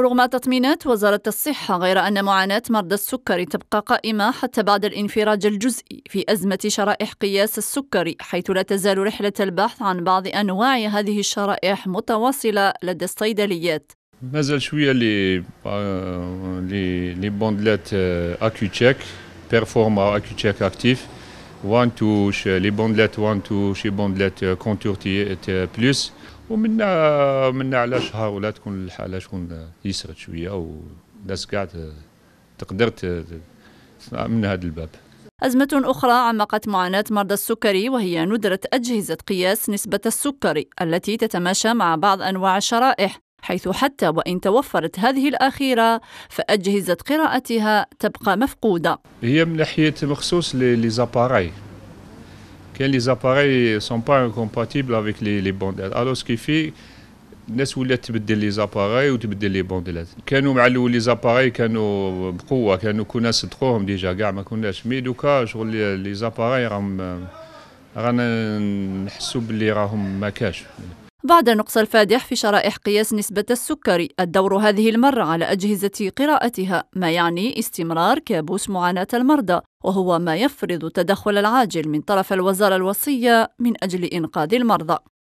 رغم تطمينات وزارة الصحة غير أن معاناة مرضى السكري تبقى قائمة حتى بعد الانفراج الجزئي في أزمة شرائح قياس السكري حيث لا تزال رحلة البحث عن بعض أنواع هذه الشرائح متواصلة لدى الصيدليات مازال شويه لي آه، لي لي بوندلات آه، اكيو تشيك بيرفورما اكيو تشيك اكتيف وان توش لي بوندلات وان توش لي بوندلات كونتور بلس ومنا منا على شهر ولا تكون الحاله شكون يسرد شويه والناس كاع تقدر من هذا الباب أزمة أخرى عمقت معاناة مرضى السكري وهي ندرة أجهزة قياس نسبة السكري التي تتماشى مع بعض أنواع الشرائح حيث حتى وإن توفرت هذه الأخيرة فأجهزة قراءتها تبقى مفقودة هي من ناحية مخصوص لي زاباراي كان لي زاباراي سون با كومباتيبل افيك لي لي بوندات الو سكي في الناس ولات تبدل لي زاباراي وتبدل لي بوندلات كانوا مع الاول لي زاباراي كانوا بقوه كانوا كنا صدقوهم ديجا كاع ما كناش مي دوكا شغل لي زاباراي راهم رانا نحسوا بلي راهم ما كاش بعد نقص الفادح في شرائح قياس نسبة السكري الدور هذه المرة على أجهزة قراءتها ما يعني استمرار كابوس معاناة المرضى وهو ما يفرض التدخل العاجل من طرف الوزارة الوصية من أجل إنقاذ المرضى